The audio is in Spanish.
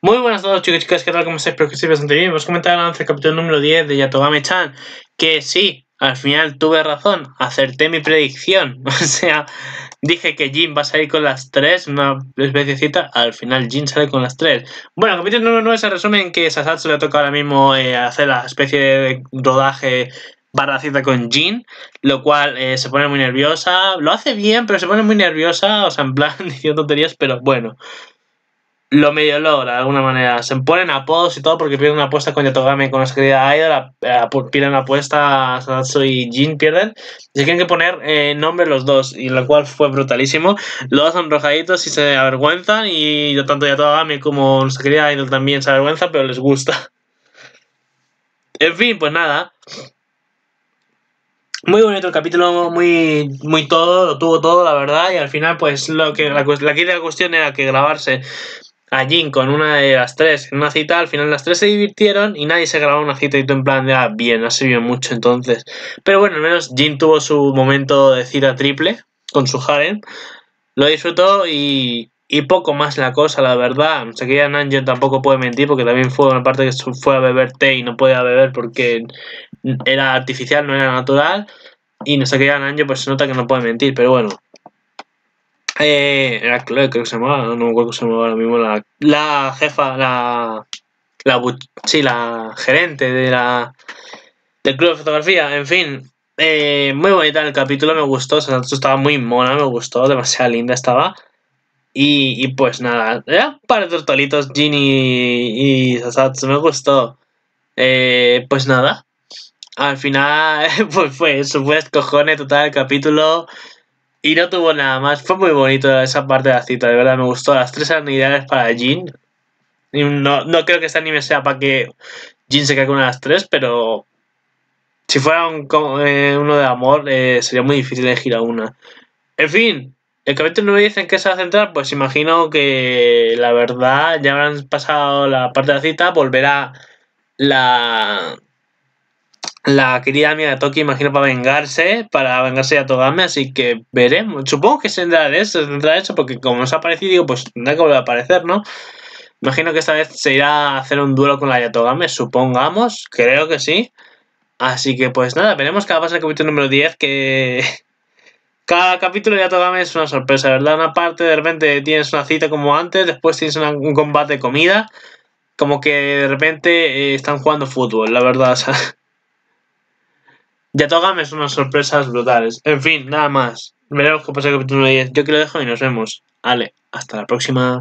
Muy buenas a todos chicos y chicas, ¿qué tal? ¿Cómo estáis? Espero que estéis bastante bien. Vamos el antes el capítulo número 10 de Yatogame-chan, que sí, al final tuve razón, acerté mi predicción. O sea, dije que Jin va a salir con las 3, una cita, al final Jin sale con las tres. Bueno, el capítulo número 9 se resume en que Sasatsu le toca ahora mismo eh, hacer la especie de rodaje barra cita con Jin, lo cual eh, se pone muy nerviosa. Lo hace bien, pero se pone muy nerviosa, o sea, en plan diciendo tonterías, pero bueno lo medio logra de alguna manera. Se ponen apodos y todo porque pierden una apuesta con Yatogame, con la querida Aida, pierden una apuesta, soy y Jin pierden. Y se tienen que poner eh, nombre los dos, y lo cual fue brutalísimo. Los dos rojaditos y se avergüenzan, y tanto Yatogami como nuestra querida Idol también se avergüenza, pero les gusta. En fin, pues nada. Muy bonito el capítulo, muy, muy todo, lo tuvo todo, la verdad, y al final, pues lo que la, la cuestión era que grabarse a Jin con una de las tres en una cita, al final las tres se divirtieron y nadie se grabó una cita y tú en plan de, ah, bien, no sirvió mucho entonces. Pero bueno, al menos Jin tuvo su momento de cita triple con su jaren lo disfrutó y, poco más la cosa, la verdad. No sé qué ya Nanjo tampoco puede mentir porque también fue una parte que fue a beber té y no podía beber porque era artificial, no era natural. Y no sé qué ya Nanjo pues se nota que no puede mentir, pero bueno, eh, era creo que se llamaba, no me acuerdo cómo se llamaba ahora mismo, la, jefa, la, la, sí, la gerente de la, del club de fotografía, en fin, eh, muy bonita el capítulo, me gustó, estaba muy mona, me gustó, demasiado linda estaba. Y, pues nada, era para tortolitos, Ginny y Sasatsu, me gustó. Eh, pues nada, al final, pues fue, fue, fue cojones total el capítulo. Y no tuvo nada más. Fue muy bonito esa parte de la cita, de verdad me gustó. Las tres eran ideales para Jin. No, no creo que este anime sea para que Jin se caiga con una de las tres, pero si fuera eh, uno de amor, eh, sería muy difícil elegir a una. En fin, el capítulo 9 en qué se va a centrar, pues imagino que la verdad, ya habrán pasado la parte de la cita, volverá la la querida Toki, imagino para vengarse, para vengarse de Yatogame, así que veremos. Supongo que se eso, tendrá eso, porque como nos ha aparecido, pues nada que volver a aparecer, ¿no? Imagino que esta vez se irá a hacer un duelo con la Yatogame, supongamos, creo que sí. Así que pues nada, veremos qué va a pasar en el capítulo número 10, que cada capítulo de Yatogame es una sorpresa, ¿verdad? Una parte de repente tienes una cita como antes, después tienes un combate de comida, como que de repente eh, están jugando fútbol, la verdad, o sea... Ya me es unas sorpresas brutales. En fin, nada más. Veremos qué pasa en el capítulo 10. Yo que lo dejo y nos vemos. Ale, hasta la próxima.